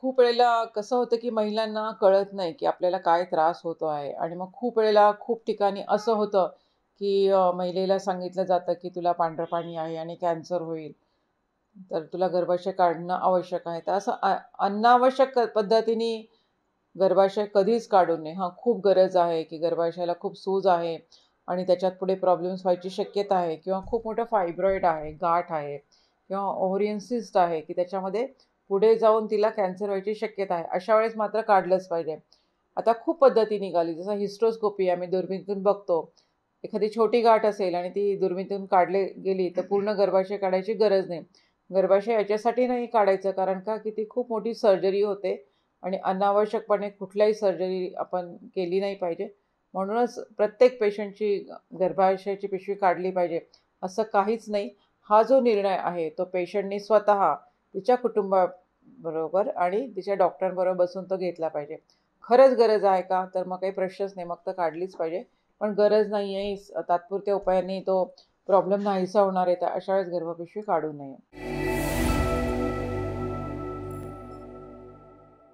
खूप वेळेला कसं होतं की महिलांना कळत नाही की आपल्याला काय त्रास होतो आहे आणि मग खूप वेळेला खूप ठिकाणी असं होतं की महिलेला सांगितलं जातं की तुला पांढरं पाणी आहे आणि कॅन्सर होईल तर तुला गर्भाशय काढणं आवश्यक आहे तर असं अनावश्यक पद्धतीने गर्भाशय कधीच काढू नये हा खूप गरज आहे की गर्भाशयाला खूप सूज आहे आणि त्याच्यात पुढे प्रॉब्लेम्स व्हायची शक्यता आहे किंवा खूप मोठं फायब्रॉईड आहे गाठ आहे किंवा ओव्हरियन आहे की त्याच्यामध्ये पुढे जाऊन तिला कॅन्सर व्हायची शक्यता आहे अशा वेळेस मात्र काढलंच पाहिजे आता खूप पद्धती निघाली जसं हिस्ट्रोस्कोपी आम्ही दुर्बिणीतून बघतो एखादी छोटी गाठ असेल आणि ती दुर्मिणीतून काढले गेली तर पूर्ण गर्भाशय काढायची गरज नाही गर्भाशय याच्यासाठी नाही काढायचं कारण का की ती खूप मोठी सर्जरी होते आणि अनावश्यकपणे कुठल्याही सर्जरी आपण केली नाही पाहिजे म्हणूनच प्रत्येक पेशंटची गर्भाशयाची पिशवी काढली पाहिजे असं काहीच नाही हा जो निर्णय आहे तो पेशंटनी स्वतः तिच्या कुटुंबाबरोबर आणि तिच्या डॉक्टरांबरोबर बसून तो घेतला पाहिजे खरंच गरज आहे का तर मग काही प्रश्नच नाही मग तर काढलीच पाहिजे पण गरज नाही आहे तात्पुरत्या उपायांनी तो प्रॉब्लेम नाहीसा होणार आहे तर अशा वेळेस गर्भपिशवी काढू नये